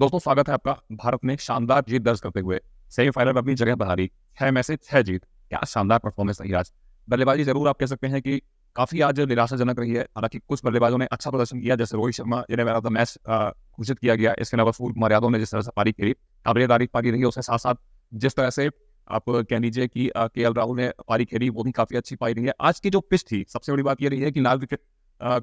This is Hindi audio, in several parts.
दोस्तों स्वागत है आपका भारत ने शानदार जीत दर्ज करते हुए सेमीफाइनल में अपनी जगह बहारी है में से छह जीत क्या शानदार परफॉर्मेंस रही आज बल्लेबाजी जरूर आप कह सकते हैं कि काफी आज निराशाजनक रही है हालांकि कुछ बल्लेबाजों ने अच्छा प्रदर्शन किया जैसे रोहित शर्मा जिन्हें मैन ऑफ द मैच घोषित किया गया इसके अलावा सूर्य कुमार यादव ने जिस तरह से पारी खेली काबिल तारीफ पारी रही उसके साथ साथ जिस तरह से आप कह लीजिए कि के एल राहुल ने पारी खेली वो भी काफी अच्छी पारी रही है आज की जो पिच थी सबसे बड़ी बात यह रही है कि लाल विकेट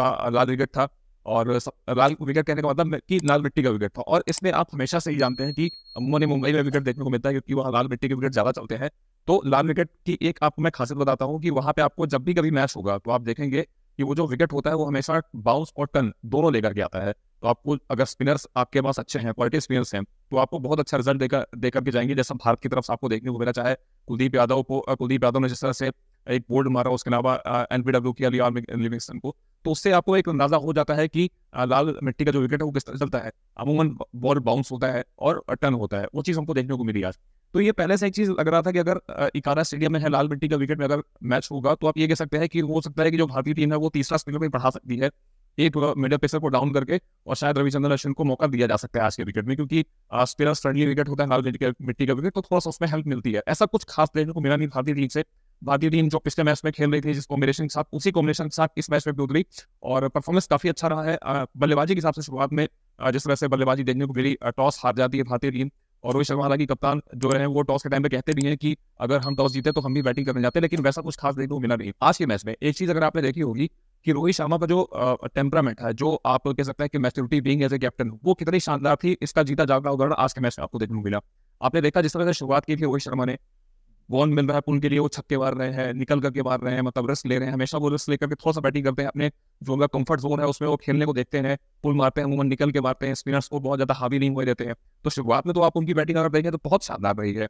का लाल विकेट था और लाल विकेट कहने का मतलब कि लाल मिट्टी का विकेट था और इसमें आप हमेशा से ही जानते हैं कि अमूमन मुंबई में विकेट देखने को मिलता है क्योंकि वहाँ लाल मिट्टी के विकेट ज़्यादा चलते हैं तो लाल विकेट की एक आपको मैं खासियत बताता हूँ कि वहाँ पे आपको जब भी कभी मैच होगा तो आप देखेंगे कि वो जो विकेट होता है वो हमेशा बाउंस और टर्न दोनों लेकर के आता है तो आपको अगर स्पिनर्स आपके पास अच्छे हैं क्वालिटी स्पिनर्स हैं तो आपको बहुत अच्छा रिजल्ट देकर देकर के जाएंगे जैसा भारत की तरफ से आपको देखने को मिला चाहे कुलदीप यादव को कुलदीप यादव ने जिस तरह से एक बोल्ड मारा उसके अलावा एन पी डब्ल्यू किया लिविंगस्टन को तो उससे आपको एक अंदाजा हो जाता है कि लाल मिट्टी का जो विकेट है वो किस तरह चलता है अमूमन बॉल बाउंस होता है और टर्न होता है वो चीज़ हमको देखने को मिली आज तो ये पहले से एक चीज़ लग रहा था कि अगर इकारा स्टेडियम में है लाल मिट्टी का विकेट में अगर मैच होगा तो आप ये कह सकते हैं कि हो सकता है कि जो भारतीय टीम है वो तीसरा स्पिनर भी बढ़ा सकती है एक मिडल पेसर को डाउन करके और शायद रविचंद्र अश्विन को मौका दिया जा सकता है आज के विकेट में क्योंकि स्पिनर फ्रेंडली विकेट होता है लाल मिट्टी का विकेट तो थोड़ा सा उसमें हेल्प मिलती है ऐसा कुछ खास देखने को मिला नहीं भारतीय टीम से भारतीय टीम जो पिछले मैच में खेल रही थी जिस कॉम्बिनेशन के साथ उसी कॉम्बिनेशन के साथ इस मैच में भी उतरी और परफॉर्मेंस काफी अच्छा रहा है बल्लेबाजी के हिसाब से शुरुआत में जिस तरह से बल्लेबाजी देखने को मिली टॉस हार जाती है भारतीय टीम और रोहित शर्मा हालांकि कप्तान जो है वो टॉस के टाइम पे कहते भी हैं कि अगर हम टॉस जीते तो हम भी बैटिंग करने जाते हैं लेकिन वैसा कुछ खास देखने को मिला नहीं आज के मैच में एक चीज अगर आपने देखी होगी कि रोहित शर्मा का जो टेम्परामेंट है जो आप कह सकते हैं कि maturity being as a captain वो कितनी शानदार थी इसका जीता जागता उदाहरण आज के मैच में आपको देखने को मिला आपने देखा जिस तरह से शुरुआत की थी रोहित शर्मा ने वॉन मिल रहा है पुल के लिए वो छक्के मार रहे हैं निकल करके मार रहे हैं मतलब रिस्क ले रहे हैं हमेशा वो रिस्क लेकर के थोड़ा सा बैटिंग करते हैं अपने जो उनका कंफर्ट जोन है उसमें वो खेलने को देखते हैं पुल मारते हैं अमूमन निकल के मारते हैं स्पिनर्स को बहुत ज्यादा हावी नहीं हुए देते हैं तो शुरुआत में तो आप उनकी बैटिंग अगर देखें तो बहुत शानदार रही है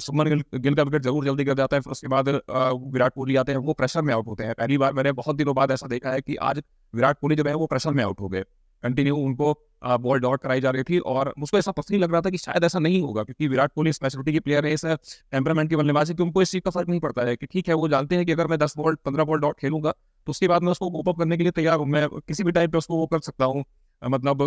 सुमन गिल, गिल का विकेट जरूर जल्दी कर जाता है फिर उसके बाद विराट कोहली आते हैं वो प्रेशर में आउट होते हैं पहली बार मैंने बहुत दिनों बाद ऐसा देखा है कि आज विराट कोहली जो है वो प्रेशर में आउट हो गए कंटिन्यू उनको बॉल डॉट कराई जा रही थी और मुझको ऐसा पसंद लग रहा था कि शायद ऐसा नहीं होगा क्योंकि विराट कोहली स्पेशलिटी के प्लेयर है ऐसा टेम्परामेंट के बल्लेबाज है कि उनको इस चीज़ का फर्क नहीं पड़ता है कि ठीक है वो जानते हैं कि अगर मैं दस बॉल पंद्रह बॉल डॉट खेलूंगा तो उसके बाद मैं उसको ओपअप करने के लिए तैयार हूँ मैं किसी भी टाइम पर उसको वो कर सकता हूँ मतलब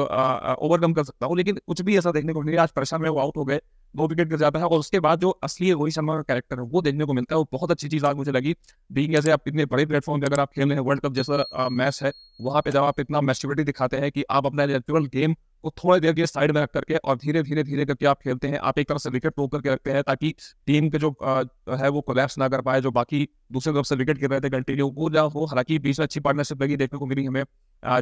ओवरकम कर सकता हूँ लेकिन कुछ भी ऐसा देखने को नहीं आज परेशान में वो आउट हो गए दो विकेट गिर जाता है और उसके बाद जो असली रोहित शर्मा का कैरेक्टर है वो देखने को मिलता है वो बहुत अच्छी चीज आज मुझे लगी बीइंग ऐसे आप इतने बड़े प्लेटफॉर्म पे अगर आप खेल रहे हैं वर्ल्ड कप जैसा मैच है वहाँ पे जब आप इतना मेच्योरिटी दिखाते हैं कि आप अपना इलेक्ट्रिकल गेम को तो थोड़ी देर के साइड में रख करके और धीरे धीरे धीरे करके आप खेलते हैं आप एक तरफ से विकेट रोक करके रखते हैं ताकि टीम के जो है वो कोलैप्स ना कर पाए जो बाकी दूसरी तरफ से विकेट गिर रहे थे कंटिन्यू वो ना हो हालांकि बीच में अच्छी पार्टनरशिप लगी देखने को मिली हमें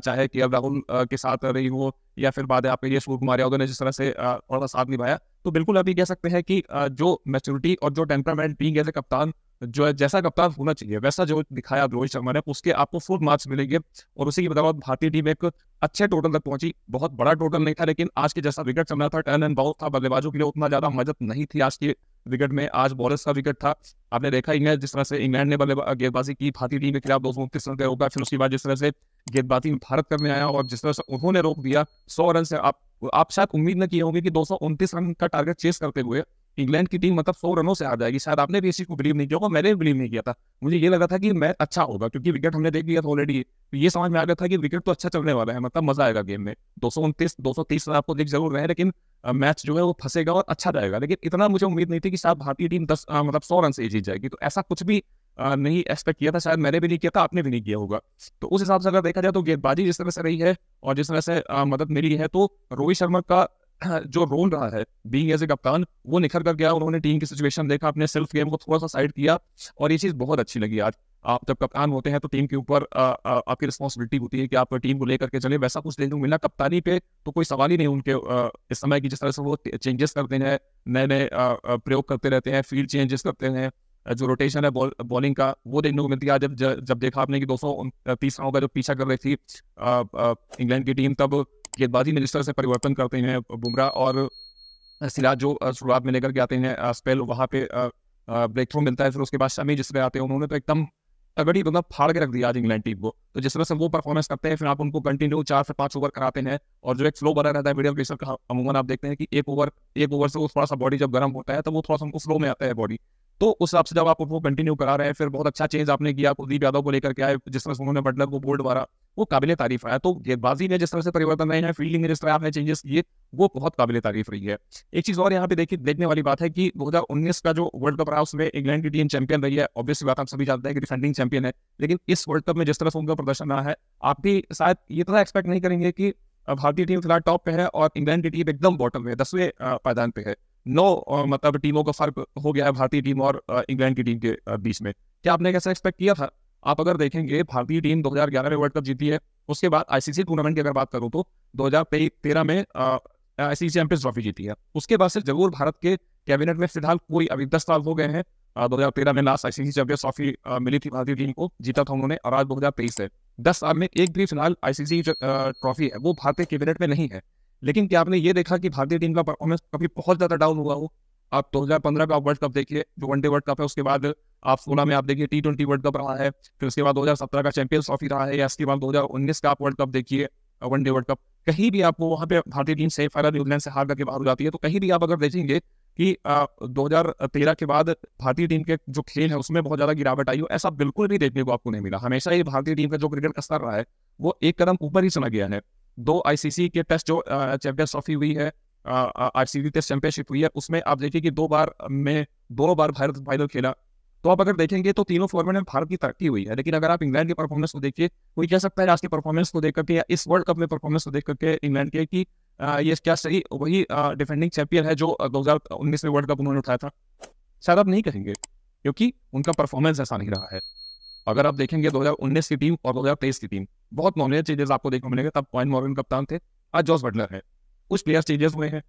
चाहे कि अब राहुल के साथ रही हो या फिर बाद आपके लिए सूर्य कुमार यादव ने जिस तरह से थोड़ा सा साथ निभाया तो बिल्कुल अभी कह सकते हैं कि जो मेच्योरिटी और जो टेम्परामेंट बींग एज ए कप्तान जो है जैसा कप्तान होना चाहिए वैसा जो दिखाया रोहित शर्मा ने उसके आपको फुल मार्क्स मिलेंगे और उसी के बताओ भारतीय टीम एक अच्छे टोटल तक पहुंची बहुत बड़ा टोटल नहीं था लेकिन आज के जैसा विकेट चल था टर्न एंड बाउल था बल्लेबाजों के लिए उतना ज्यादा मदद नहीं थी आज के विकेट में आज बॉलर्स का विकेट था आपने देखा इंग्लैंड जिस तरह से इंग्लैंड ने गेंदबाजी की भारतीय टीम के खिलाफ दो सौ उनतीस रन का होगा फिर उसके बाद जिस तरह से गेंदबाजी में भारत करने आया और जिस तरह से उन्होंने रोक दिया सौ रन से आप आप शायद उम्मीद न किए होंगे कि दो रन का टारगेट चेस करते हुए इंग्लैंड की टीम मतलब सौ रनों से आ जाएगी शायद आपने भी इसी को बिलीव नहीं किया मैंने बिलीव नहीं किया था मुझे ये लगा था कि मैच अच्छा होगा क्योंकि विकेट हमने देख लिया था ऑलरेडी तो ये समझ में आ गया था कि विकेट तो अच्छा चलने वाला है मतलब मजा आएगा गेम में दो सौ उनतीस दो सौ तीस रन आपको देख जरूर रहे लेकिन मैच जो है वो फंसेगा और अच्छा जाएगा लेकिन इतना मुझे उम्मीद नहीं थी कि शायद भारतीय टीम दस मतलब सौ रन से जीत जाएगी तो ऐसा कुछ भी नहीं एक्सपेक्ट किया था शायद मैंने भी नहीं किया था आपने भी नहीं किया होगा तो उस हिसाब से अगर देखा जाए तो गेंदबाजी जिस तरह से रही है और जिस तरह से मदद मिली है तो रोहित शर्मा का जो रोल रहा है बीइंग एज ए कप्तान वो निखर कर गया उन्होंने टीम की सिचुएशन देखा अपने सेल्फ गेम को थोड़ा सा साइड किया और ये चीज़ बहुत अच्छी लगी आज आप जब कप्तान होते हैं तो टीम के ऊपर आपकी रिस्पॉन्सिबिलिटी होती है कि आप टीम को लेकर के चले वैसा कुछ देखने को मिला कप्तानी पे तो कोई सवाल ही नहीं उनके आ, इस समय की जिस तरह से वो चेंजेस करते हैं नए नए प्रयोग करते रहते हैं फील्ड चेंजेस करते हैं जो रोटेशन है बॉल, बॉलिंग का वो देखने को मिलती है जब जब देखा आपने कि दो सौ तीस रनों का जो पीछा कर रही थी इंग्लैंड की टीम तब गेंदबाजी में जिस तरह से परिवर्तन करते हैं बुमराह और सिराज जो शुरुआत में लेकर के आते हैं स्पेल वहाँ पे ब्रेक थ्रू मिलता है फिर उसके बाद शमी जिस तरह आते हैं उन्होंने तो एकदम तगड़ी मतलब फाड़ के रख दिया आज इंग्लैंड टीम को तो जिस तरह से वो परफॉर्मेंस करते हैं फिर आप उनको कंटिन्यू चार से पाँच ओवर कराते हैं और जो एक स्लो बना रहता है मीडियम पेसर का अमूमन आप देखते हैं कि एक ओवर एक ओवर से वो थोड़ा सा बॉडी जब गर्म होता है तो वो थोड़ा सा उनको स्लो में आता है बॉडी तो उस हिसाब से जब आप उनको कंटिन्यू करा रहे हैं फिर बहुत अच्छा चेंज आपने किया कुलदीप यादव को लेकर के आए जिस तरह से उन्होंने बटलर को बोल्ड मारा वो काबिल तारीफ है तो गेंदबाजी में जिस तरह से परिवर्तन रहे हैं फील्डिंग में जिस तरह आपने चेंजेस किए वो बहुत काबिल तारीफ रही है एक चीज और यहाँ पे देखिए देखने वाली बात है कि 2019 का जो वर्ल्ड कप रहा उसमें इंग्लैंड की टीम चैंपियन रही है ऑब्वियसली बात आप सभी जानते हैं कि डिफेंडिंग चैंपियन है लेकिन इस वर्ल्ड कप में जिस तरह से उनका प्रदर्शन रहा है आप भी शायद ये तरह तो एक्सपेक्ट नहीं करेंगे कि भारतीय टीम फिलहाल टॉप पे है और इंग्लैंड की टीम एकदम बॉटम में दसवें पायदान पे है नौ मतलब टीमों का फर्क हो गया है भारतीय टीम और इंग्लैंड की टीम के बीच में क्या आपने कैसा एक्सपेक्ट किया था आप अगर देखेंगे भारतीय टीम 2011 में वर्ल्ड कप जीती है उसके बाद आईसीसी टूर्नामेंट की अगर बात करूँ तो हजार में आईसीसी चैंपियंस ट्रॉफी जीती है उसके बाद से जरूर भारत के कैबिनेट में फिलहाल कोई अभी दस साल हो गए हैं दो हजार तेरह में लास्ट आईसीसी चैंपियंस ट्रॉफी मिली थी भारतीय टीम को जीता था उन्होंने और आज दो हजार तेईस है दस साल में एक भी फिलहाल आईसीसी ट्रॉफी है वो भारतीय कैबिनेट में नहीं है लेकिन क्या आपने ये देखा कि भारतीय टीम का परफॉर्मेंस कभी बहुत ज्यादा डाउन हुआ हो आप दो हजार पंद्रह का वर्ल्ड कप देखिए जो वनडे वर्ल्ड कप है उसके बाद आप सोलह में आप देखिए टी ट्वेंटी वर्ल्ड कप रहा है फिर उसके बाद 2017 का चैंपियंस ट्रॉफी रहा है या इसके बाद 2019 का आप वर्ल्ड कप देखिए वनडे वर्ल्ड कप कहीं भी आपको वहाँ पे भारतीय टीम सेमीफाइनल न्यूजीलैंड से हार करके बाहर हो जाती है तो कहीं भी आप अगर देखेंगे कि दो के बाद भारतीय टीम के जो खेल है उसमें बहुत ज्यादा गिरावट आई हो ऐसा बिल्कुल भी देखने को आपको नहीं मिला हमेशा ही भारतीय टीम का जो क्रिकेट का स्तर रहा है वो एक कदम ऊपर ही चला गया है दो आईसीसी के टेस्ट जो चैंपियंस ट्रॉफी हुई है आईसीसी टेस्ट चैंपियनशिप हुई है उसमें आप देखिए कि दो बार में दोनों बार भारत फाइनल खेला तो आप अगर देखेंगे तो तीनों फॉर्मेट में भारत की तरक्की हुई है लेकिन अगर आप इंग्लैंड की परफॉर्मेंस को देखिए कोई कह सकता है आज के परफॉर्मेंस को देख करके या इस वर्ल्ड कप में परफॉर्मेंस को देख करके इंग्लैंड के कि ये क्या सही वही डिफेंडिंग चैंपियन है जो दो में वर्ल्ड कप उन्होंने उठाया था शायद आप नहीं कहेंगे क्योंकि उनका परफॉर्मेंस ऐसा नहीं रहा है अगर आप देखेंगे दो की टीम और दो की टीम बहुत नॉलेज चेंजेस आपको देखने को मिलेंगे तब पॉइंट मॉर्गन कप्तान थे आज जॉस बटलर है कुछ प्लेयर चेंजेस हुए हैं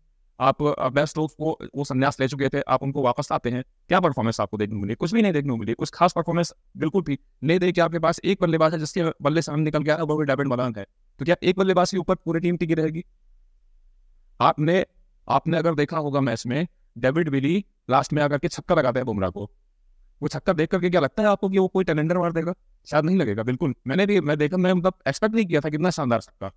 आप बेस्ट लोग को वो संन्यास ले चुके थे आप उनको वापस आते हैं क्या परफॉर्मेंस आपको देखने को मिली कुछ भी नहीं देखने को मिली कुछ खास परफॉर्मेंस बिल्कुल भी नहीं देखिए आपके पास एक बल्लेबाज है जिसके बल्ले से हम निकल गया वो भी डेविड मलांग है तो क्या एक बल्लेबाज के ऊपर पूरी टीम टिकी रहेगी आपने आपने अगर देखा होगा मैच में डेविड विली लास्ट में आकर के छक्का लगाता है बुमराह को वो छक्का देख करके क्या लगता है आपको कि वो कोई टेलेंडर मार देगा शायद नहीं लगेगा बिल्कुल मैंने भी मैं देखा मैं मतलब एक्सपेक्ट नहीं किया था कितना शानदार छक्का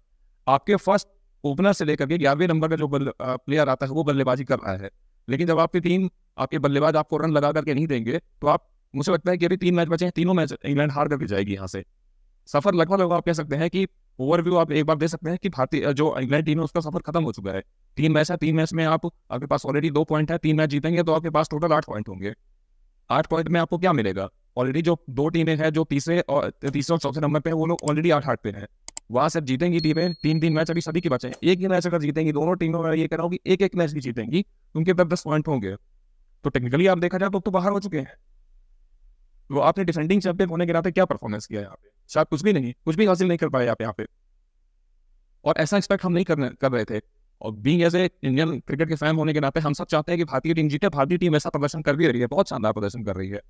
आपके फर्स्ट ओपनर से लेकर के ग्यारहवें नंबर का जो प्लेयर आता है वो बल्लेबाजी कर रहा है लेकिन जब आपकी टीम आपके बल्लेबाज आपको रन लगा करके नहीं देंगे तो आप मुझे लगता है कि अभी तीन मैच बचे हैं तीनों मैच इंग्लैंड हार करके जाएगी यहाँ से सफर लगभग लगभग आप कह सकते हैं कि ओवरव्यू आप एक बार दे सकते हैं कि भारतीय जो इंग्लैंड टीम है उसका सफर खत्म हो चुका है तीन मैच है तीन मैच में आप आपके पास ऑलरेडी दो पॉइंट है तीन मैच जीतेंगे तो आपके पास टोटल आठ पॉइंट होंगे आठ पॉइंट में आपको क्या मिलेगा ऑलरेडी जो दो टीमें हैं जो तीसरे और तीसरे और चौथे नंबर पे वो लोग ऑलरेडी आठ आठ पे हैं वहां से जीतेंगी टीमें तीन तीन मैच अभी सभी के बचे हैं एक ही मैच अगर जीतेंगी दोनों टीमों में ये कह रहा हूँ कि एक एक मैच भी जीतेंगी उनके तब दस पॉइंट होंगे तो टेक्निकली आप देखा जाए तो, तो बाहर हो चुके हैं वो आपने डिफेंडिंग चैंपियन होने के नाते क्या परफॉर्मेंस किया यहाँ पे शायद कुछ भी नहीं कुछ भी हासिल नहीं कर पाए आप यहाँ पे और ऐसा एक्सपेक्ट हम नहीं करने कर रहे थे और being as a Indian cricket के फैन होने के नाते हम सब चाहते हैं कि भारतीय टीम जीते भारतीय टीम ऐसा प्रदर्शन कर भी रही है बहुत शानदार प्रदर्शन कर रही है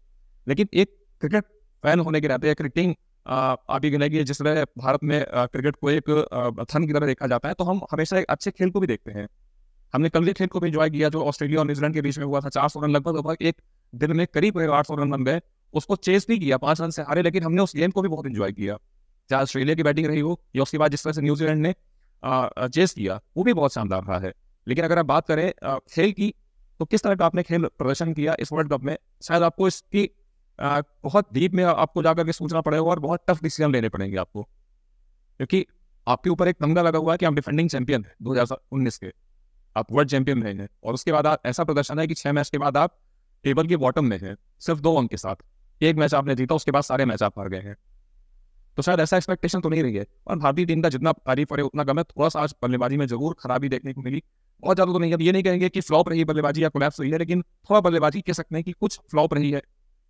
लेकिन एक क्रिकेट फैन होने के नाते क्रिकेटिंग आप ये गिनाएगी जिस तरह भारत में क्रिकेट को एक धन की तरह देखा जाता है तो हम हमेशा एक अच्छे खेल को भी देखते हैं हमने कल के खेल को भी इंजॉय किया जो ऑस्ट्रेलिया और न्यूजीलैंड के बीच में हुआ था चार सौ रन लगभग लगभग एक दिन में करीब करीब आठ सौ रन बन गए उसको चेस भी किया पांच रन से हारे लेकिन हमने उस गेम को भी बहुत इंजॉय किया चाहे ऑस्ट्रेलिया की बैटिंग रही हो या उसके बाद जिस तरह से न्यूजीलैंड ने चेस किया वो भी बहुत शानदार रहा है लेकिन अगर आप बात करें खेल की तो किस तरह का आपने खेल प्रदर्शन किया इस वर्ल्ड कप में शायद आपको इसकी बहुत डीप में आपको जाकर के सोचना पड़ेगा और बहुत टफ डिसीजन लेने पड़ेंगे आपको क्योंकि आपके ऊपर एक तंगा लगा हुआ है कि आप डिफेंडिंग चैंपियन है दो हजार उन्नीस के आप वर्ल्ड चैंपियन रहे हैं और उसके बाद आप ऐसा प्रदर्शन है कि छह मैच के बाद आप टेबल के बॉटम में हैं सिर्फ दो अंक के साथ एक मैच आपने जीता उसके बाद सारे मैच आप हार गए हैं तो शायद ऐसा एक्सपेक्टेशन तो नहीं रही है और भारतीय टीम का जितना तारीफ है उतना कम है थोड़ा सा आज बल्लेबाजी में जरूर खराबी देखने को मिली बहुत ज्यादा तो नहीं है ये नहीं कहेंगे कि फ्लॉप रही बल्लेबाजी या कोलैप्स हुई है लेकिन थोड़ा बल्लेबाजी कह सकते हैं कि कुछ फ्लॉप रही है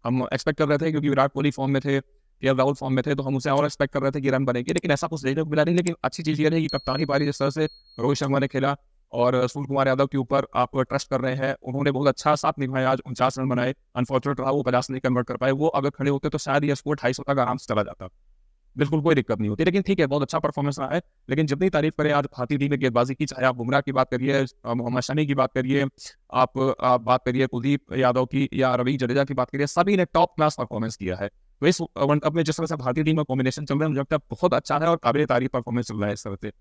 हम एक्सपेक्ट कर रहे थे क्योंकि विराट कोहली फॉर्म में थे या राहुल फॉर्म में थे तो हम उसे और एक्सपेक्ट कर रहे थे कि रन बनेंगे लेकिन ऐसा कुछ देखने को मिला नहीं लेकिन अच्छी चीज़ ये रही कि कप्तानी पारी जिस तरह से रोहित शर्मा ने खेला और सूर्य कुमार यादव के ऊपर आप ट्रस्ट कर रहे हैं उन्होंने बहुत अच्छा साथ निभाया आज उनचास रन बनाए अनफॉर्चुनेट रहा वो पचास नहीं कन्वर्ट कर पाए वो अगर खड़े होते तो शायद यह स्कोर ढाई सौ तक आराम से चला जाता बिल्कुल कोई दिक्कत नहीं होती लेकिन ठीक है बहुत अच्छा परफॉर्मेंस रहा है लेकिन जितनी तारीफ करें आज भारतीय टीम ने गेंदबाजी की चाहे आप बुमराह की बात करिए मोहम्मद शमी की बात करिए आप आप बात करिए कुलदीप यादव की या रवि जडेजा की बात करिए सभी ने टॉप क्लास परफॉर्मेंस किया है तो इस वर्ल्ड कप में जिस तरह से भारतीय टीम का कॉम्बिनेशन चल रहा है मुझे लगता है बहुत अच्छा है और काबिल तारीफ परफॉर्मेंस चल रहा है इस तरह से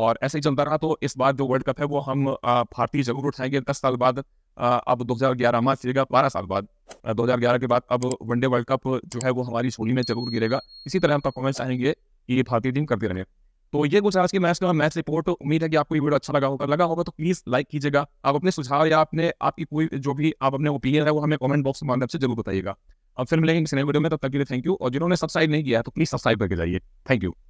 और ऐसे ही चलता रहा तो इस बार जो वर्ल्ड कप है वो हम भारतीय जरूर उठाएंगे दस साल बाद अब दो हजार ग्यारह मार्च बारह साल बाद ग्यारह के बाद अब वनडे वर्ल्ड कप जो है वो हमारी सोनी में जरूर गिरेगा इसी तरह हम परफॉर्मेंस चाहेंगे कि ये भारतीय टीम करते रहे तो ये कुछ आज के मैच का मैच रिपोर्ट उम्मीद है कि आपको ये वीडियो अच्छा लगा होगा लगा होगा तो प्लीज लाइक कीजिएगा आप अपने सुझाव या अपने आपकी कोई जो भी आप अपने ओपिनियन है वो हमें कमेंट बॉक्स के माध्यम से जरूर बताइएगा अब फिर मिलेंगे इस नए वीडियो में तब तक के लिए थैंक यू और जिन्होंने सब्सक्राइब नहीं किया तो प्लीज सब्सक्राइब करके जाइए थैंक यू